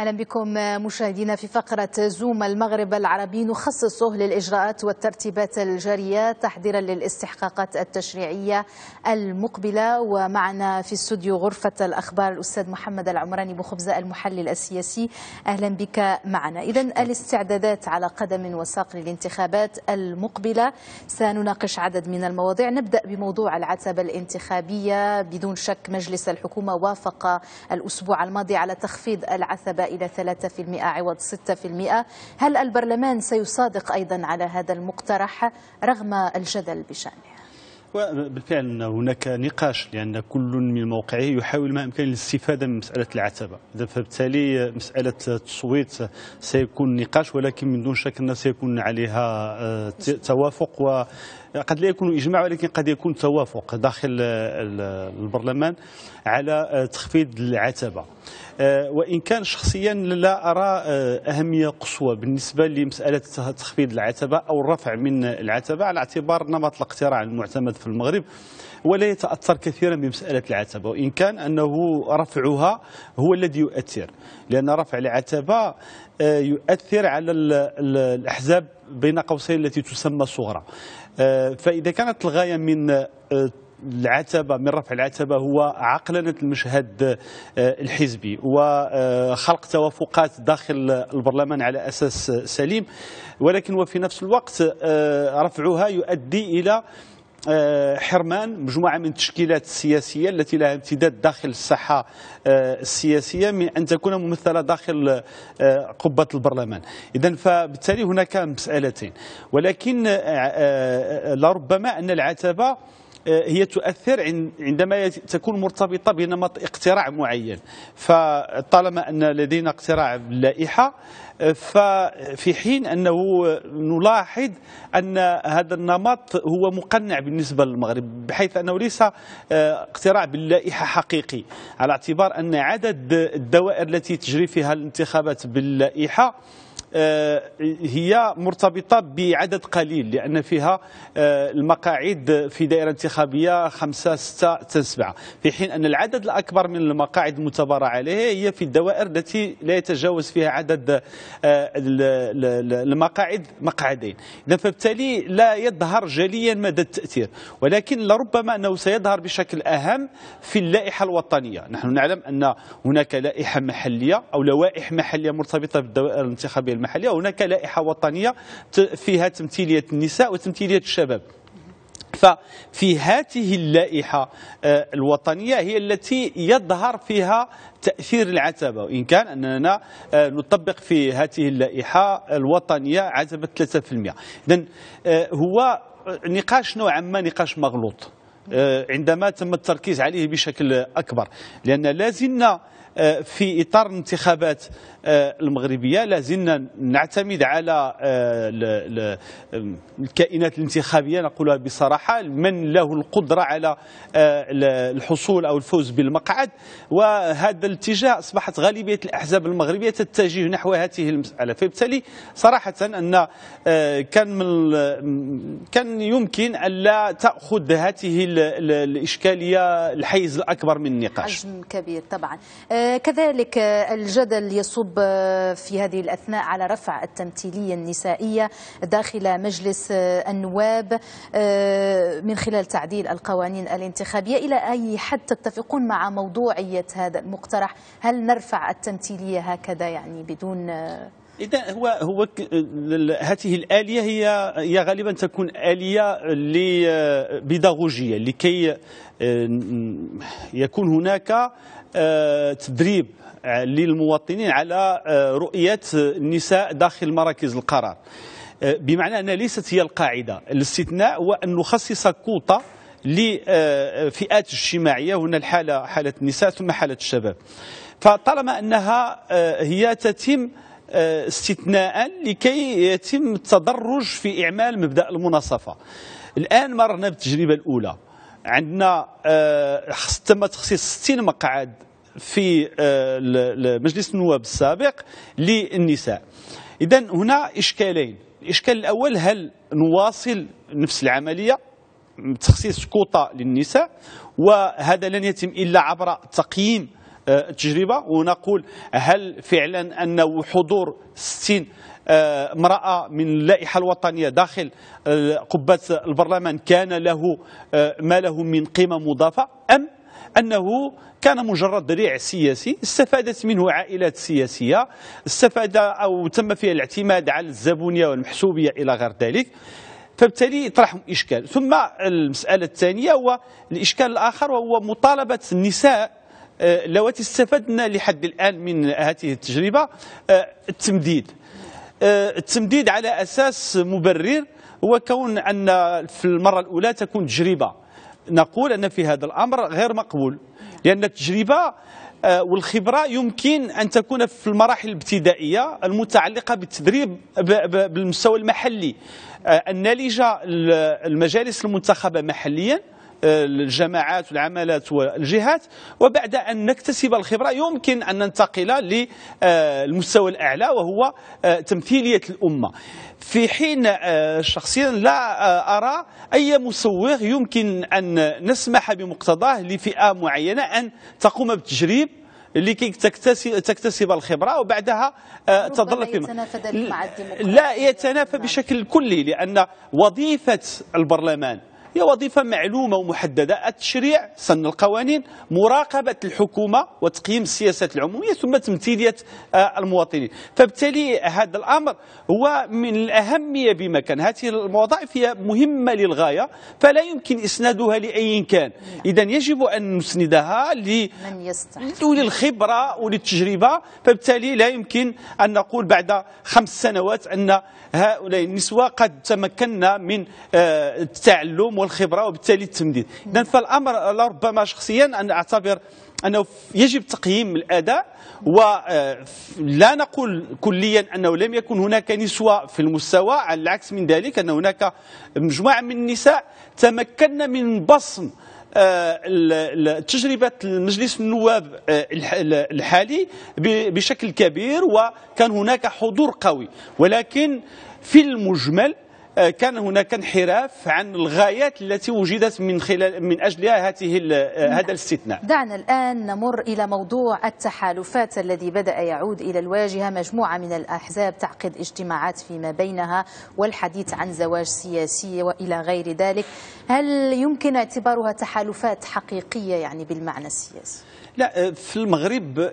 أهلا بكم مشاهدينا في فقرة زوم المغرب العربي نخصصه للإجراءات والترتيبات الجارية تحضيرا للاستحقاقات التشريعية المقبلة ومعنا في استوديو غرفة الأخبار الأستاذ محمد العمراني بخبزة المحلل السياسي أهلا بك معنا إذا الاستعدادات على قدم وساق للانتخابات المقبلة سنناقش عدد من المواضيع نبدأ بموضوع العتبة الانتخابية بدون شك مجلس الحكومة وافق الأسبوع الماضي على تخفيض العتبة إلى 3% عوض 6% هل البرلمان سيصادق أيضا على هذا المقترح رغم الجدل بشأنه؟ وبالفعل هناك نقاش لأن كل من موقعه يحاول ما أمكن الاستفادة من مسألة العتبة فبالتالي مسألة التصويت سيكون نقاش ولكن من دون شك ان سيكون عليها آه، توافق و قد لا يكون اجماع ولكن قد يكون توافق داخل البرلمان على آه، تخفيض العتبه آه، وان كان شخصيا لا ارى آه، اهميه قصوى بالنسبه لمساله تخفيض العتبه او الرفع من العتبه على اعتبار نمط الاقتراع المعتمد في المغرب ولا يتاثر كثيرا بمساله العتبه وان كان انه رفعها هو الذي يؤثر لان رفع العتبه آه، يؤثر على الأحزاب بين قوسين التي تسمى الصغرى آه، فإذا كانت الغاية من آه، العتبة من رفع العتبة هو عقلنة المشهد الحزبي وخلق توافقات داخل البرلمان على أساس سليم ولكن وفي نفس الوقت رفعها يؤدي إلى آه، حرمان مجموعة من التشكيلات السياسية التي لها امتداد داخل الساحة آه، السياسية من أن تكون ممثلة داخل آه، قبة البرلمان إذا فبالتالي هناك مسألتين ولكن لربما أن العتبة آه، هي تؤثر عندما تكون مرتبطة بنمط اقتراع معين فطالما أن لدينا اقتراع باللائحة آه، ففي حين أنه نلاحظ أن هذا النمط هو مقنع بالنسبة للمغرب بحيث أنه ليس آه، اقتراع باللائحة حقيقي على اعتبار أن عدد الدوائر التي تجري فيها الانتخابات باللائحة آه، هي مرتبطة بعدد قليل لأن فيها آه، المقاعد في دائرة انتخابية خمسة ستة سبعة في حين أن العدد الأكبر من المقاعد المتبارة عليها هي في الدوائر التي لا يتجاوز فيها عدد آه، المقاعد مقعدين إذا فبالتالي لا يظهر جليا مدى التأثير ولكن لربما أنه سيظهر بشكل أهم في اللائحة الوطنية نحن نعلم أن هناك لائحة محلية أو لوائح محلية مرتبطة بالدوائر الانتخابية المحليه هناك لائحه وطنيه فيها تمثيليه النساء وتمثيليه الشباب ففي هذه اللائحة آه، الوطنية هي التي يظهر فيها تأثير العتبة وإن كان أننا آه، نطبق في هذه اللائحة الوطنية عتبة 3% اذا آه، هو نقاش نوعا ما نقاش مغلوط عندما تم التركيز عليه بشكل أكبر لأن لازلنا آه، في إطار الانتخابات آه، المغربية لازلنا نعتمد على آه، الكائنات الانتخابية نقولها بصراحة من له القدرة على الحصول أو الفوز بالمقعد وهذا الاتجاه أصبحت غالبية الأحزاب المغربية تتجه نحو هذه المسألة فبالتالي صراحة أن كان من كان يمكن ألا تأخذ هذه الإشكالية الحيز الأكبر من النقاش حجم كبير طبعا كذلك الجدل يصب في هذه الأثناء على رفع التمثيلية النسائية داخل مجلس النواب آه، من خلال تعديل القوانين الانتخابية إلى أي حد تتفقون مع موضوعية هذا المقترح هل نرفع التمثيلية هكذا يعني بدون آه، اذا هو هو هذه الاليه هي هي غالبا تكون اليه بيداغوجيه لكي آه، يكون هناك آه، تدريب للمواطنين على آه، رؤيه النساء داخل مراكز القرار بمعنى انها ليست هي القاعده الاستثناء هو ان نخصص كوطه لفئات اجتماعيه هنا الحاله حاله النساء ثم حاله الشباب فطالما انها هي تتم آه، استثناء لكي يتم التدرج في إعمال مبدأ المناصفة الآن مررنا بالتجربة الأولى عندنا آه، تم تخصيص 60 مقعد في آه، مجلس النواب السابق للنساء إذا هنا إشكالين الإشكال الأول هل نواصل نفس العملية تخصيص كوطة للنساء وهذا لن يتم إلا عبر تقييم التجربة آه، ونقول هل فعلا أنه حضور 60 آه، امرأة من اللائحة الوطنية داخل آه، قبة البرلمان كان له ما له من قيمة مضافة أم أنه كان مجرد ذريع سياسي استفادت منه عائلات سياسية استفاد أو تم فيها الاعتماد على الزبونية والمحسوبية إلى غير ذلك فبالتالي يطرحهم إشكال ثم المسألة الثانية هو الإشكال الآخر وهو مطالبة النساء آه، لو استفدنا لحد الآن من هذه التجربة آه، التمديد آه، التمديد على أساس مبرر هو كون أن في المرة الأولى تكون تجربة نقول أن في هذا الأمر غير مقبول لأن التجربة والخبرة يمكن أن تكون في المراحل الابتدائية المتعلقة بالتدريب بالمستوى المحلي أن المجالس المنتخبة محلياً الجماعات والعملات والجهات وبعد أن نكتسب الخبرة يمكن أن ننتقل للمستوى الأعلى وهو آه، تمثيلية الأمة في حين آه، شخصيا لا آه، أرى أي مسوغ يمكن أن نسمح بمقتضاه لفئة معينة أن تقوم بتجريب لكي تكتسب تكتسب الخبره وبعدها تظل في لا يتنافى نعم. بشكل كلي لان وظيفه البرلمان هي وظيفة معلومة ومحددة التشريع سن القوانين مراقبة الحكومة وتقييم السياسات العمومية ثم تمثيلية آه، المواطنين فبالتالي هذا الأمر هو من الأهمية بما كان هذه الوظائف هي مهمة للغاية فلا يمكن إسنادها لأي كان إذا يجب أن نسندها للخبرة وللتجربة فبالتالي لا يمكن أن نقول بعد خمس سنوات أن هؤلاء النسوة قد تمكنا من آه، التعلم والخبره وبالتالي التمديد اذا فالامر لربما شخصيا ان اعتبر انه يجب تقييم الاداء ولا آه، نقول كليا انه لم يكن هناك نسوه في المستوى على العكس من ذلك ان هناك مجموعه من النساء تمكن من بصم آه، تجربة المجلس النواب آه، الحالي بشكل كبير وكان هناك حضور قوي ولكن في المجمل آه، كان هناك انحراف عن الغايات التي وجدت من خلال من اجلها هذه آه، هذا الاستثناء دعنا الان نمر الى موضوع التحالفات الذي بدا يعود الى الواجهه مجموعه من الاحزاب تعقد اجتماعات فيما بينها والحديث عن زواج سياسي والى غير ذلك هل يمكن اعتبارها تحالفات حقيقيه يعني بالمعنى السياسي لا آه، في المغرب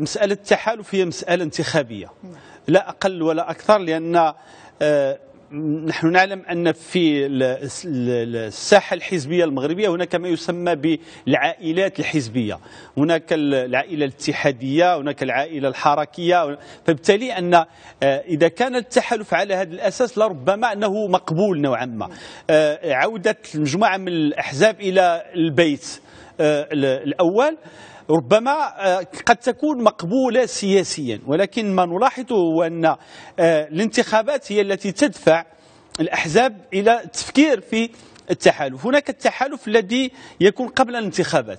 مساله التحالف هي مساله انتخابيه لا اقل ولا اكثر لان نحن نعلم أن في الساحة الحزبية المغربية هناك ما يسمى بالعائلات الحزبية هناك العائلة الاتحادية هناك العائلة الحركية فبالتالي أن آه، إذا كان التحالف على هذا الأساس لربما أنه مقبول نوعا ما آه، عودة مجموعة من الأحزاب إلى البيت آه، الأول ربما آه، قد تكون مقبولة سياسيا ولكن ما نلاحظه هو أن آه، الانتخابات هي التي تدفع الأحزاب إلى التفكير في التحالف هناك التحالف الذي يكون قبل الانتخابات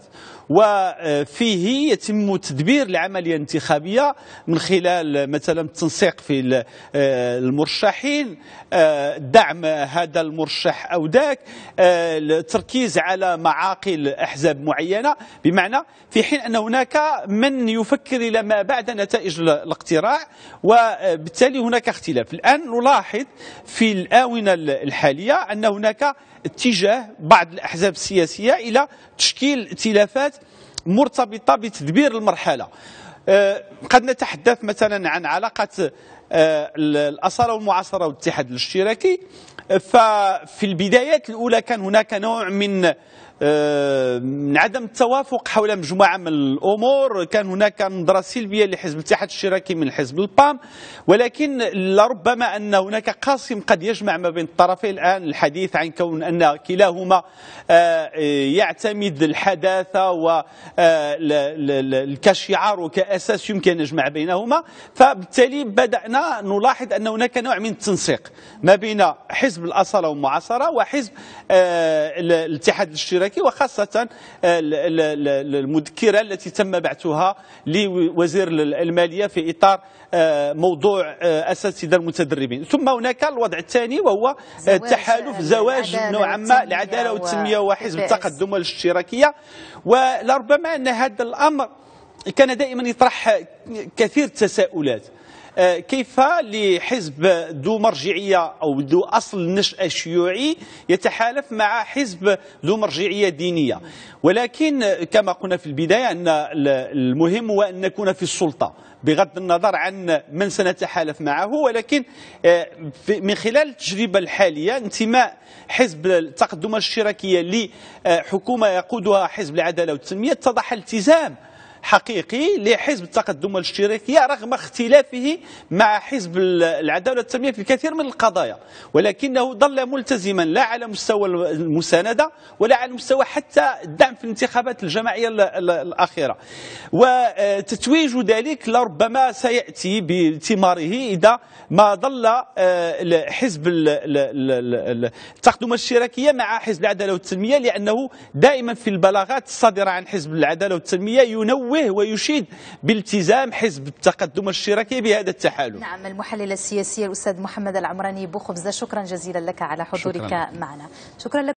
وفيه يتم تدبير العملية الانتخابية من خلال مثلا التنسيق في آه، المرشحين آه، دعم هذا المرشح أو ذاك آه، التركيز على معاقل أحزاب معينة بمعنى في حين أن هناك من يفكر إلى ما بعد نتائج الاقتراع وبالتالي هناك اختلاف الآن نلاحظ في الآونة الحالية أن هناك اتجاه بعض الأحزاب السياسية إلى تشكيل ائتلافات مرتبطة بتدبير المرحلة آه، قد نتحدث مثلا عن علاقة آه، الأثار والمعاصرة والاتحاد الاشتراكي آه، ففي البدايات الأولى كان هناك نوع من من آه، عدم التوافق حول مجموعة من الأمور كان هناك نظرة سلبية لحزب الاتحاد الاشتراكي من حزب البام ولكن لربما أن هناك قاسم قد يجمع ما بين الطرفين الآن الحديث عن كون أن كلاهما آه، يعتمد الحداثة والكشعار آه، وكأساس يمكن أن يجمع بينهما فبالتالي بدأنا نلاحظ أن هناك نوع من التنسيق ما بين حزب الأصالة والمعاصرة وحزب الاتحاد الاشتراكي الممتلكة وخاصة آه، المذكرة التي تم بعثها لوزير المالية في إطار آه، موضوع آه، أساتذة المتدربين ثم هناك الوضع الثاني وهو تحالف زواج نوعا ما العدالة والتنمية وحزب التقدم والاشتراكية ولربما أن هذا الأمر كان دائما يطرح كثير التساؤلات آه، كيف لحزب ذو مرجعية أو ذو أصل نشأة شيوعي يتحالف مع حزب ذو مرجعية دينية ولكن كما قلنا في البداية أن المهم هو أن نكون في السلطة بغض النظر عن من سنتحالف معه ولكن آه، من خلال التجربة الحالية انتماء حزب التقدم الاشتراكية لحكومة يقودها حزب العدالة والتنمية اتضح التزام حقيقي لحزب التقدم والاشتراكية رغم اختلافه مع حزب العدالة والتنمية في كثير من القضايا ولكنه ظل ملتزما لا على مستوى المساندة ولا على مستوى حتى الدعم في الانتخابات الجماعية الأخيرة وتتويج ذلك لربما سيأتي بثماره إذا ما ظل آه، حزب التقدم الاشتراكية مع حزب العدالة والتنمية لأنه دائما في البلاغات الصادرة عن حزب العدالة والتنمية ينوع نحوه ويشيد بالتزام حزب التقدم الاشتراكي بهذا التحالف نعم المحلل السياسي الأستاذ محمد العمراني بوخبزة شكرا جزيلا لك على حضورك شكرا. معنا شكرا لك